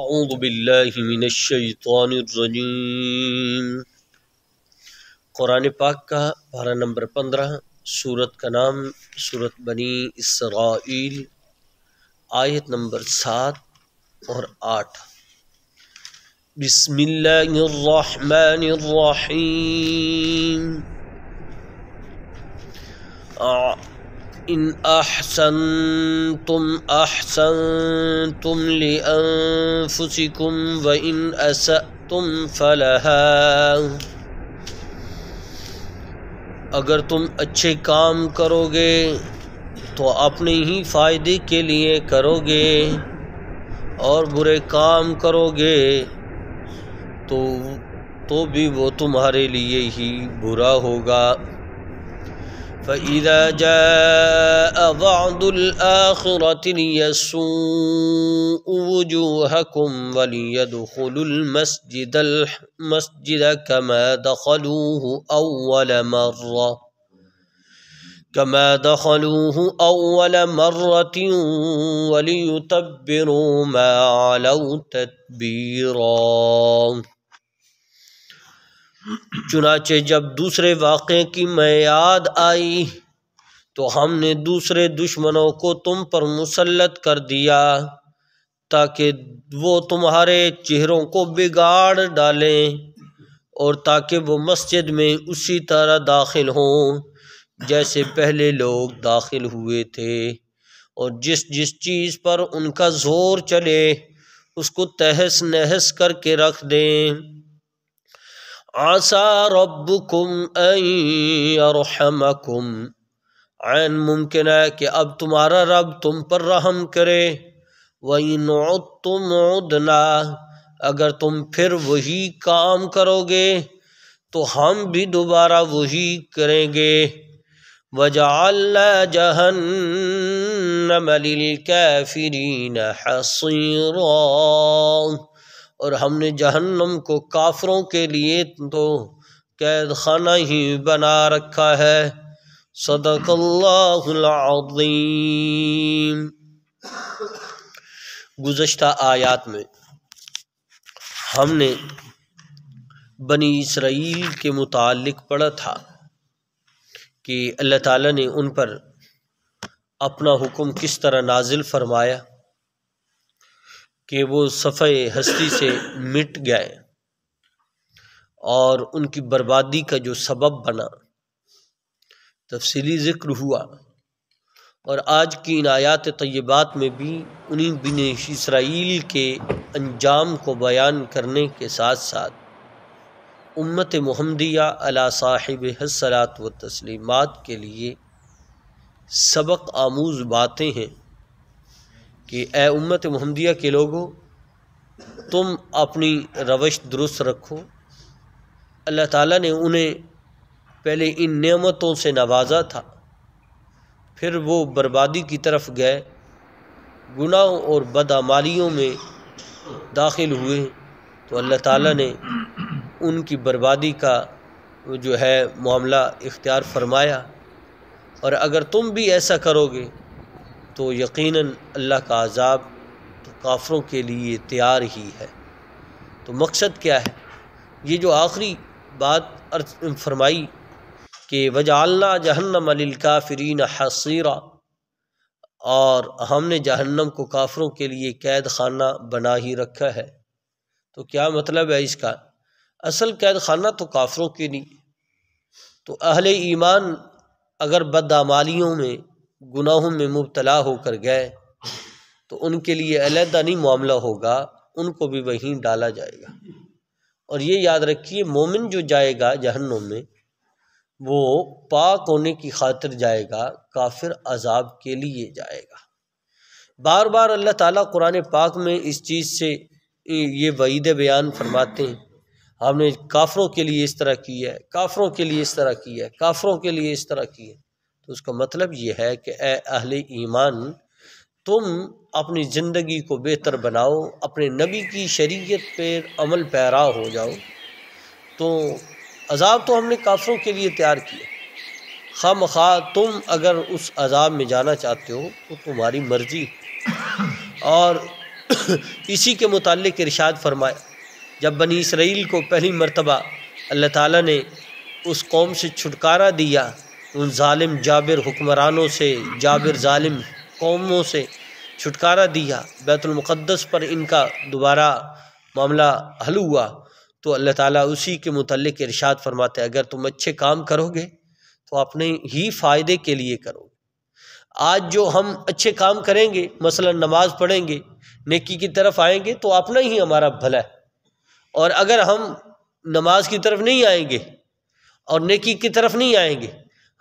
اعوذ باللہ من الشیطان الرجیم قرآن پاک کا بارہ نمبر پندرہ سورت کا نام سورت بنی اسرائیل آیت نمبر سات اور آٹھ بسم اللہ الرحمن الرحیم ان احسنتم احسنتم لانفسکم وان اسأتم فلها و ان اگر تم اچھے کام کرو گے تو اپنے ہی فائدے کے لیے کرو گے اور برے کام کرو گے تو بھی وہ تمہارے لیے ہی برا ہوگا فإذا جاء بعض الآخرة ليسوء وجوهكم وليدخلوا المسجد المسجد كما دخلوه أول مرة كما دخلوه أول مرة وليتبروا ما علوا تتبيراً چنانچہ جب دوسرے واقعے کی میعاد آئی تو ہم نے دوسرے دشمنوں کو تم پر مسلط کر دیا تاکہ وہ تمہارے چہروں کو بگاڑ ڈالیں اور تاکہ وہ مسجد میں اسی طرح داخل ہوں جیسے پہلے لوگ داخل ہوئے تھے اور جس جس چیز پر ان کا زور چلے اس کو تہس نہس کر کے رکھ دیں آسا رب کم ائیں کم ممکن ہے کہ اب تمہارا رب تم پر رحم کرے وہی نو عُدْنَا اگر تم پھر وہی کام کرو گے تو ہم بھی دوبارہ وہی کریں گے وجال جہن لِلْكَافِرِينَ حَصِيرًا اور ہم نے جہنم کو کافروں کے لیے تو قید خانہ ہی بنا رکھا ہے صدق اللہ العظیم گزشتہ آیات میں ہم نے بنی اسرائیل کے متعلق پڑھا تھا کہ اللہ تعالیٰ نے ان پر اپنا حکم کس طرح نازل فرمایا کہ وہ صفحہ ہستی سے مٹ گئے اور ان کی بربادی کا جو سبب بنا تفصیلی ذکر ہوا اور آج کی ان آیات طیبات میں بھی انہی بن اسرائیل کے انجام کو بیان کرنے کے ساتھ ساتھ امت محمدیہ علی صاحب حسرات و تسلیمات کے لیے سبق آموز باتیں ہیں کہ اے امت محمدیہ کے لوگوں تم اپنی روش درست رکھو اللہ تعالیٰ نے انہیں پہلے ان نعمتوں سے نوازا تھا پھر وہ بربادی کی طرف گئے گناہوں اور بدعمالیوں میں داخل ہوئے تو اللہ تعالیٰ نے ان کی بربادی کا جو ہے معاملہ اختیار فرمایا اور اگر تم بھی ایسا کرو گے تو یقیناً اللہ کا عذاب تو کافروں کے لیے تیار ہی ہے تو مقصد کیا ہے یہ جو آخری بات فرمائی کہ وجالنا جہنم علی کا حسیرہ اور ہم نے جہنم کو کافروں کے لیے قید خانہ بنا ہی رکھا ہے تو کیا مطلب ہے اس کا اصل قید خانہ تو کافروں کے لیے تو اہل ایمان اگر بدعمالیوں میں گناہوں میں مبتلا ہو کر گئے تو ان کے لیے علیحدہ نہیں معاملہ ہوگا ان کو بھی وہیں ڈالا جائے گا اور یہ یاد رکھیے مومن جو جائے گا جہنم میں وہ پاک ہونے کی خاطر جائے گا کافر عذاب کے لیے جائے گا بار بار اللہ تعالیٰ قرآن پاک میں اس چیز سے یہ وعید بیان فرماتے ہیں ہم نے کافروں کے لیے اس طرح کی ہے کافروں کے لیے اس طرح کی ہے کافروں کے لیے اس طرح کی ہے تو اس کا مطلب یہ ہے کہ اے اہل ایمان تم اپنی زندگی کو بہتر بناؤ اپنے نبی کی شریعت پہ عمل پیرا ہو جاؤ تو عذاب تو ہم نے کافروں کے لیے تیار کیا خام خواہ تم اگر اس عذاب میں جانا چاہتے ہو تو تمہاری مرضی اور اسی کے متعلق ارشاد فرمائے جب بنی اسرائیل کو پہلی مرتبہ اللہ تعالیٰ نے اس قوم سے چھٹکارا دیا ان ظالم جابر حکمرانوں سے جابر ظالم قوموں سے چھٹکارا دیا بیت المقدس پر ان کا دوبارہ معاملہ حل ہوا تو اللہ تعالیٰ اسی کے متعلق ارشاد فرماتے ہیں اگر تم اچھے کام کرو گے تو اپنے ہی فائدے کے لیے کرو گے آج جو ہم اچھے کام کریں گے مثلا نماز پڑھیں گے نیکی کی طرف آئیں گے تو اپنا ہی ہمارا بھلا ہے اور اگر ہم نماز کی طرف نہیں آئیں گے اور نیکی کی طرف نہیں آئیں گے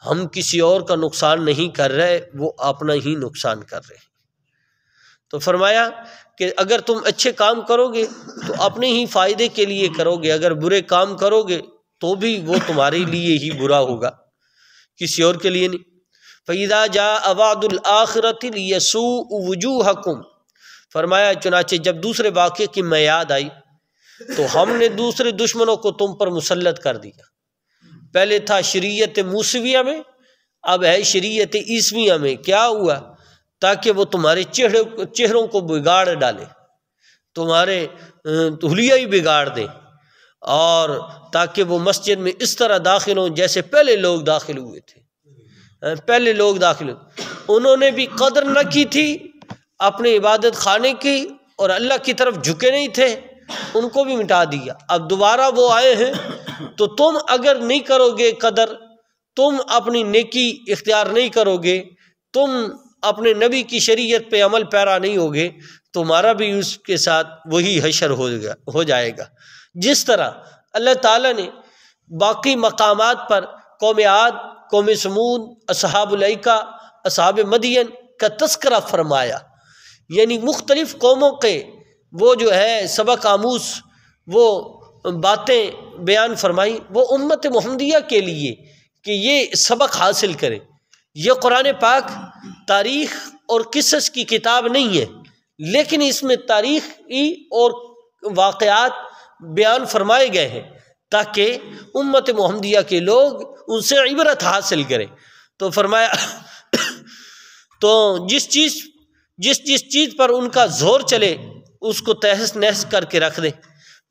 ہم کسی اور کا نقصان نہیں کر رہے وہ اپنا ہی نقصان کر رہے تو فرمایا کہ اگر تم اچھے کام کرو گے تو اپنے ہی فائدے کے لیے کرو گے اگر برے کام کرو گے تو بھی وہ تمہارے لیے ہی برا ہوگا کسی اور کے لیے نہیں فیدا جا عباد الآخرت یسو وجو حکم فرمایا چنانچہ جب دوسرے واقعے کی میاد آئی تو ہم نے دوسرے دشمنوں کو تم پر مسلط کر دیا پہلے تھا شریعت موسویہ میں اب ہے شریعت عیسویہ میں کیا ہوا تاکہ وہ تمہارے چہرے چہروں کو بگاڑ ڈالے تمہارے ہی بگاڑ دیں اور تاکہ وہ مسجد میں اس طرح داخل ہوں جیسے پہلے لوگ داخل ہوئے تھے پہلے لوگ داخل ہوئے انہوں نے بھی قدر نہ کی تھی اپنے عبادت خانے کی اور اللہ کی طرف جھکے نہیں تھے ان کو بھی مٹا دیا اب دوبارہ وہ آئے ہیں تو تم اگر نہیں کرو گے قدر تم اپنی نیکی اختیار نہیں کرو گے تم اپنے نبی کی شریعت پہ عمل پیرا نہیں ہوگے تمہارا بھی اس کے ساتھ وہی حشر ہو گیا ہو جائے گا جس طرح اللہ تعالیٰ نے باقی مقامات پر قوم عاد قوم سمون اصحاب الیکا اصحاب مدین کا تذکرہ فرمایا یعنی مختلف قوموں کے وہ جو ہے سبق آموس وہ باتیں بیان فرمائیں وہ امت محمدیہ کے لیے کہ یہ سبق حاصل کرے یہ قرآن پاک تاریخ اور قصص کی کتاب نہیں ہے لیکن اس میں تاریخ ہی اور واقعات بیان فرمائے گئے ہیں تاکہ امت محمدیہ کے لوگ ان سے عبرت حاصل کریں تو فرمایا تو جس چیز جس جس چیز پر ان کا زور چلے اس کو تہس نہس کر کے رکھ دیں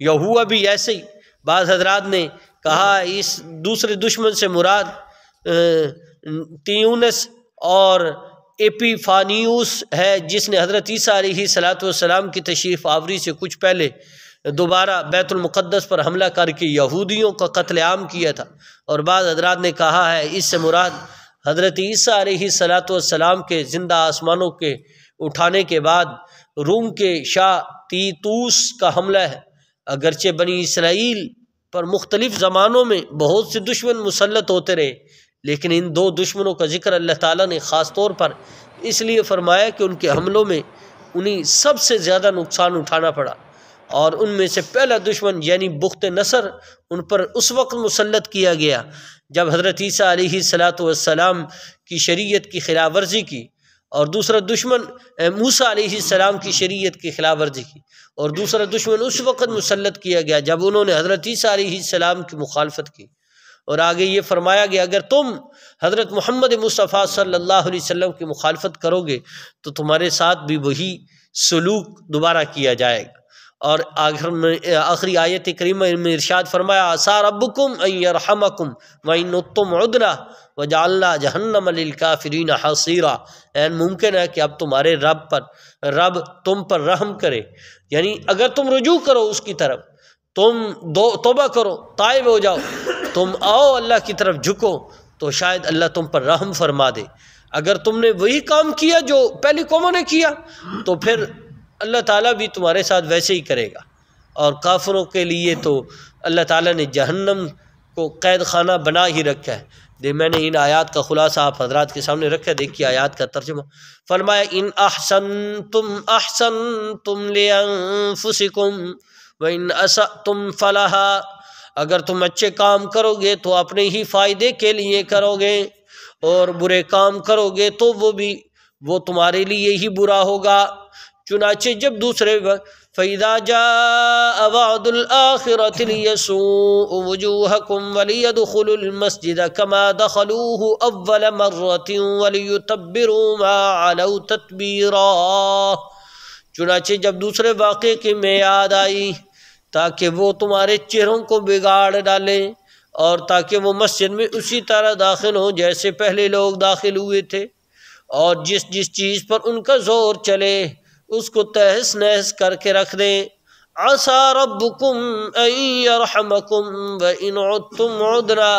ہوا بھی ایسے ہی بعض حضرات نے کہا اس دوسرے دشمن سے مراد تیونس اور ایپی فانیوس ہے جس نے حضرت عیسیٰ علیہ السلام کی تشریف آوری سے کچھ پہلے دوبارہ بیت المقدس پر حملہ کر کے یہودیوں کا قتل عام کیا تھا اور بعض حضرات نے کہا ہے اس سے مراد حضرت عیسیٰ علیہ السلام کے زندہ آسمانوں کے اٹھانے کے بعد روم کے شاہ تیتوس کا حملہ ہے اگرچہ بنی اسرائیل پر مختلف زمانوں میں بہت سے دشمن مسلط ہوتے رہے لیکن ان دو دشمنوں کا ذکر اللہ تعالیٰ نے خاص طور پر اس لیے فرمایا کہ ان کے حملوں میں انہیں سب سے زیادہ نقصان اٹھانا پڑا اور ان میں سے پہلا دشمن یعنی بخت نصر ان پر اس وقت مسلط کیا گیا جب حضرت عیسیٰ علیہ السلام کی شریعت کی خلاورزی ورزی کی اور دوسرا دشمن موسا علیہ السلام کی شریعت کی خلاف ورزی کی اور دوسرا دشمن اس وقت مسلط کیا گیا جب انہوں نے حضرت عیسیٰ علیہ السلام کی مخالفت کی اور آگے یہ فرمایا گیا اگر تم حضرت محمد مصطفیٰ صلی اللہ علیہ وسلم کی مخالفت کرو گے تو تمہارے ساتھ بھی وہی سلوک دوبارہ کیا جائے گا اور آخر میں آخری آیتِ کریم ارشاد فرمایا کم معتما وجالہ جہنم عل کا فرین حسیرہ این ممکن ہے کہ اب تمہارے رب پر رب تم پر رحم کرے یعنی اگر تم رجوع کرو اس کی طرف تم دو توبہ کرو طائب ہو جاؤ تم آؤ اللہ کی طرف جھکو تو شاید اللہ تم پر رحم فرما دے اگر تم نے وہی کام کیا جو پہلی قوموں نے کیا تو پھر اللہ تعالیٰ بھی تمہارے ساتھ ویسے ہی کرے گا اور کافروں کے لیے تو اللہ تعالیٰ نے جہنم کو قید خانہ بنا ہی رکھا ہے دے میں نے ان آیات کا خلاصہ آپ حضرات کے سامنے رکھا دیکھیے آیات کا ترجمہ فرمایا ان احسن تم احسن تم لے آسکم و ان تم فلاح اگر تم اچھے کام کرو گے تو اپنے ہی فائدے کے لیے کرو گے اور برے کام کرو گے تو وہ بھی وہ تمہارے لیے ہی برا ہوگا چنانچہ جب دوسرے وقت فَإِذَا جَاءَ وَعْدُ الْآخِرَةِ لِيَسُوءُ وَجُوهَكُمْ وَلِيَدْخُلُ الْمَسْجِدَ كَمَا دَخَلُوهُ أَوَّلَ مَرَّةٍ وَلِيُتَبِّرُوا مَا عَلَوْ تَتْبِيرًا چنانچہ جب دوسرے واقعے کی میاد آئی تاکہ وہ تمہارے چہروں کو بگاڑ ڈالیں اور تاکہ وہ مسجد میں اسی طرح داخل ہوں جیسے پہلے لوگ داخل ہوئے تھے اور جس جس چیز پر ان کا زور چلے اس کو تہس کے رکھ دیں عدتم عدنا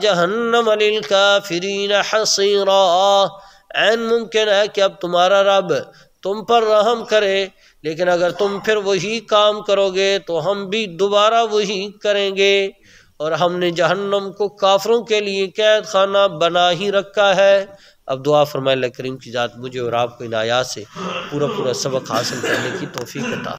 جہنم این ممکن ہے کہ اب تمہارا رب تم پر رحم کرے لیکن اگر تم پھر وہی کام کرو گے تو ہم بھی دوبارہ وہی کریں گے اور ہم نے جہنم کو کافروں کے لیے قید خانہ بنا ہی رکھا ہے اب دعا فرمائے اللہ کریم کی ذات مجھے اور کو ان آیات سے پورا پورا سبق حاصل کرنے کی توفیق عطا